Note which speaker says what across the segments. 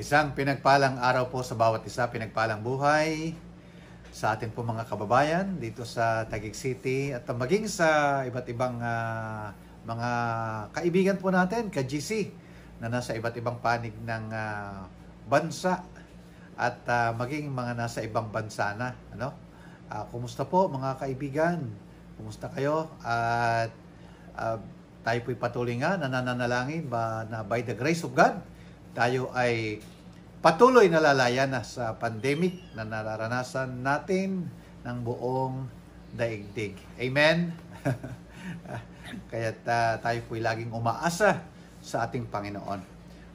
Speaker 1: Isang pinagpalang araw po sa bawat isa, pinagpalang buhay sa atin po mga kababayan dito sa Taguig City at maging sa iba't ibang uh, mga kaibigan po natin, ka-GC, na nasa iba't ibang panig ng uh, bansa at uh, maging mga nasa ibang bansa na. Ano? Uh, kumusta po mga kaibigan? Kumusta kayo? At uh, tayo po'y patuloy nga nananalangin ba, na by the grace of God, tayo ay patuloy na lalayan sa pandemic na nararanasan natin ng buong daigdig. Amen? Kaya uh, tayo po'y laging umaasa sa ating Panginoon.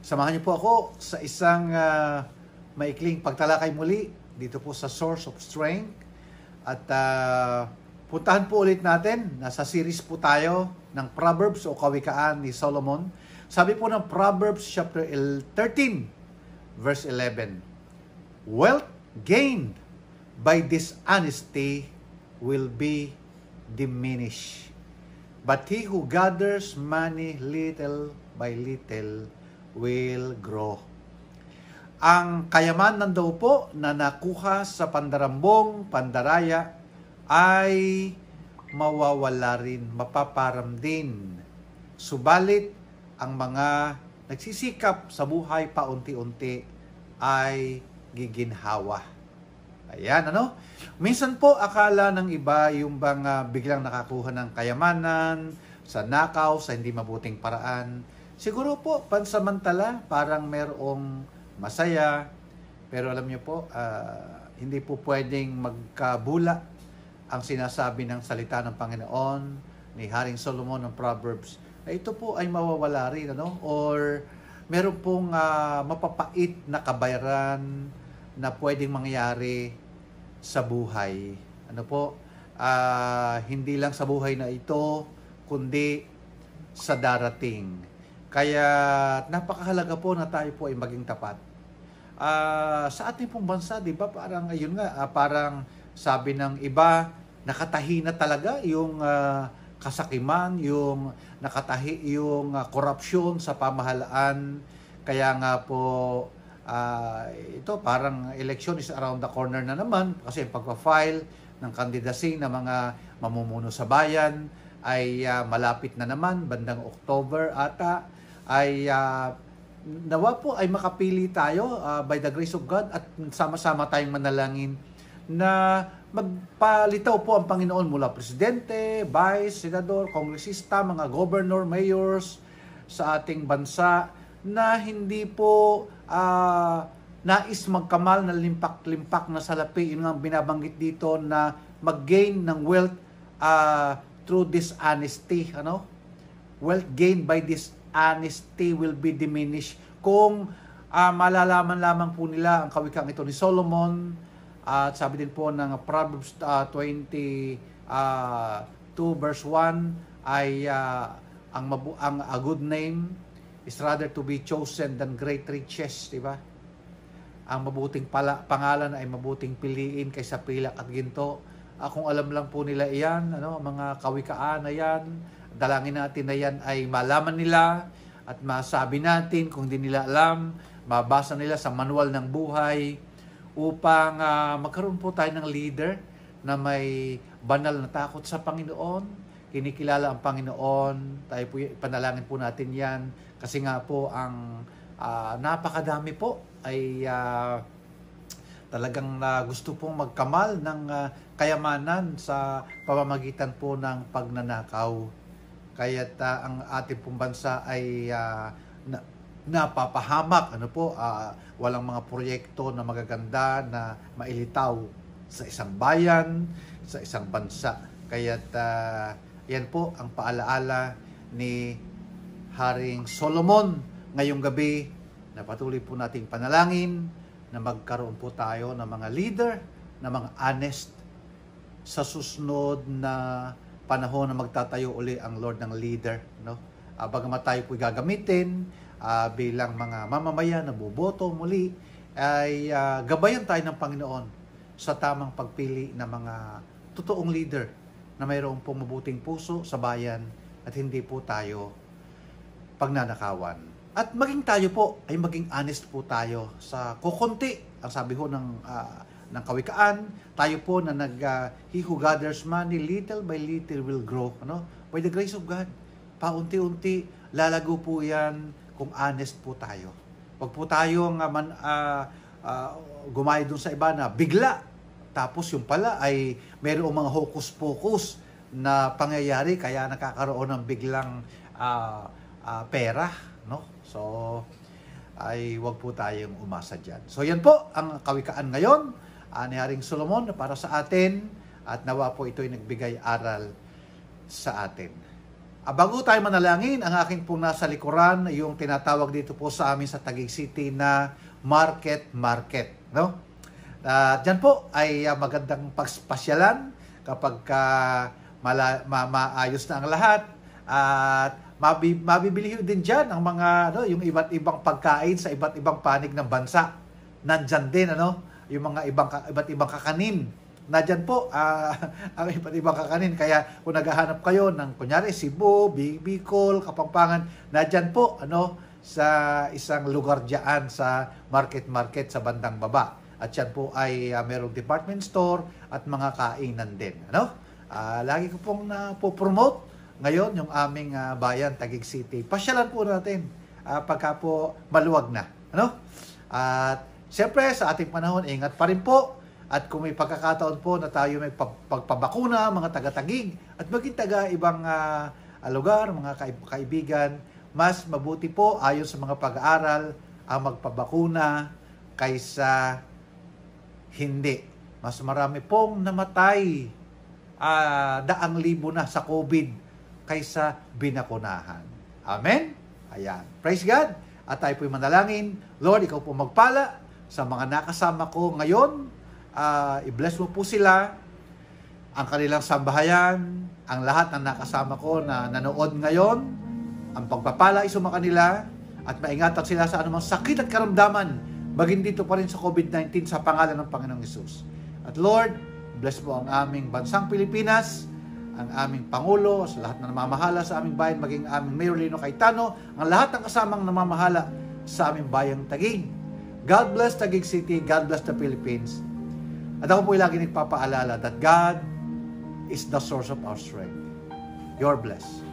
Speaker 1: Samahan niyo po ako sa isang uh, maikling pagtalakay muli dito po sa Source of Strength at uh, Puntahan po ulit natin, nasa series po tayo ng Proverbs o Kawikaan ni Solomon. Sabi po ng Proverbs chapter 13 verse 11, Wealth gained by dishonesty will be diminished. But he who gathers money little by little will grow. Ang kayamanan daw po na nakuha sa pandarambong, pandaraya, ay mawawala rin, mapaparam din. Subalit, ang mga nagsisikap sa buhay paunti-unti ay giginhawa. Ayan, ano? Minsan po akala ng iba yung bang uh, biglang nakakuha ng kayamanan, sa nakaw, sa hindi mabuting paraan. Siguro po, pansamantala, parang merong masaya. Pero alam niyo po, uh, hindi po pwedeng magkabula ang sinasabi ng salita ng Panginoon ni Haring Solomon ng Proverbs na ito po ay mawawala rin ano or meron pong uh, mapapait na kabayaran na pwedeng mangyari sa buhay. Ano po? Uh, hindi lang sa buhay na ito kundi sa darating. Kaya napakahalaga po na tayo po ay maging tapat. Uh, sa ating pong bansa, 'di ba? Parang ayun nga, uh, parang sabi ng iba, nakatahi na talaga yung uh, kasakiman, yung nakatahi yung uh, korupsyon sa pamahalaan. Kaya nga po uh, ito parang election is around the corner na naman kasi yung pagpa-file ng kandidacy ng mga mamumuno sa bayan ay uh, malapit na naman bandang October ata ay uh, nawa po ay makapili tayo uh, by the grace of God at sama-sama tayong manalangin na magpalitaw po ang Panginoon mula presidente, vice, senador, kongresista, mga governor, mayors sa ating bansa na hindi po uh, nais magkamal na limpak-limpak na salapi. Yun ang binabanggit dito na mag-gain ng wealth uh, through dishonesty. Ano? Wealth gained by dishonesty will be diminished. Kung uh, malalaman lamang po nila ang kawikang ito ni Solomon, at sabi din po ng Proverbs uh, 22 uh, verse 1 ay uh, ang mabu ang a good name is rather to be chosen than great riches, di ba? Ang mabuting pala, pangalan ay mabuting piliin kaysa pilak at ginto. Uh, kung alam lang po nila iyan, ano, mga kawikaan na yan, dalangin natin na yan ay malaman nila at masabi natin kung di nila alam, mabasa nila sa manual ng buhay, upang uh, magkaroon po tayo ng leader na may banal na takot sa Panginoon, kinikilala ang Panginoon, tayo po, panalangin po natin yan kasi nga po ang uh, napakadami po ay uh, talagang uh, gusto pong magkamal ng uh, kayamanan sa pamamagitan po ng pagnanakaw. Kaya't uh, ang ating pong ay uh, na, napapahamak ano po uh, walang mga proyekto na magaganda na mailitaw sa isang bayan sa isang bansa kaya uh, ah, yan po ang paalaala ni Haring Solomon ngayong gabi na patuloy po nating panalangin na magkaroon po tayo ng mga leader na mga honest sa susunod na panahon na magtatayo uli ang Lord ng leader no uh, bagamat tayo po gagamitin uh, bilang mga mamamayan na boboto muli ay uh, gabayan tayo ng Panginoon sa tamang pagpili ng mga totoong leader na mayroong pumabuting puso sa bayan at hindi po tayo pagnanakawan. At maging tayo po ay maging honest po tayo sa kukunti, ang sabi ho ng, uh, ng kawikaan, tayo po na nag, uh, he who gathers money little by little will grow. Ano? By the grace of God, paunti-unti lalago po yan kung honest po tayo. Huwag po tayong uh, man, uh, ah, uh, ah, gumaya dun sa iba na bigla. Tapos yung pala ay mayroong mga hocus-pocus na pangyayari kaya nakakaroon ng biglang uh, uh, pera. No? So, ay wag po tayong umasa dyan. So yan po ang kawikaan ngayon uh, ni Haring Solomon para sa atin at nawa po ito'y nagbigay aral sa atin. Bago tayo manalangin, ang akin pong nasa likuran, yung tinatawag dito po sa amin sa Taguig City na market market. No? Uh, ah, Diyan po ay uh, magandang pagspasyalan kapag uh, mala, ma, maayos na ang lahat at mabi, mabibili din diyan ang mga ano yung iba't ibang pagkain sa iba't ibang panig ng bansa. Nandiyan din ano yung mga ibang iba't ibang kakanin Nadyan po uh, ang iba't ibang kakanin. Kaya kung naghahanap kayo ng kunyari Cebu, Bicol, Kapampangan, nadyan po ano, sa isang lugar dyan sa market-market sa bandang baba. At yan po ay uh, merong department store at mga kainan din. Ano? Uh, lagi ko pong na po promote ngayon yung aming uh, bayan, Tagig City. Pasyalan po natin uh, pagka po maluwag na. Ano? At uh, siyempre sa ating panahon, ingat pa rin po at kung may pagkakataon po na tayo may pagpabakuna, mga taga-tagig, at maging taga-ibang uh, lugar, mga kaibigan, mas mabuti po ayon sa mga pag-aaral ang magpabakuna kaysa hindi. Mas marami pong namatay uh, daang libo na sa COVID kaysa binakunahan. Amen? Ayan. Praise God! At tayo po'y manalangin, Lord, ikaw po magpala sa mga nakasama ko ngayon Uh, i-bless mo po sila, ang kanilang sambahayan, ang lahat ng nakasama ko na nanood ngayon, ang pagpapala ay sa kanila, at maingatan sila sa anumang sakit at karamdaman, maging dito pa rin sa COVID-19 sa pangalan ng Panginoong Yesus. At Lord, bless mo ang aming bansang Pilipinas, ang aming Pangulo, sa lahat na namamahala sa aming bayan, maging aming Mayor Lino Caetano, ang lahat ng kasamang namamahala sa aming bayang Tagig. God bless Tagig City, God bless the Philippines. At ako po'y lagi nagpapaalala that God is the source of our strength. You're blessed.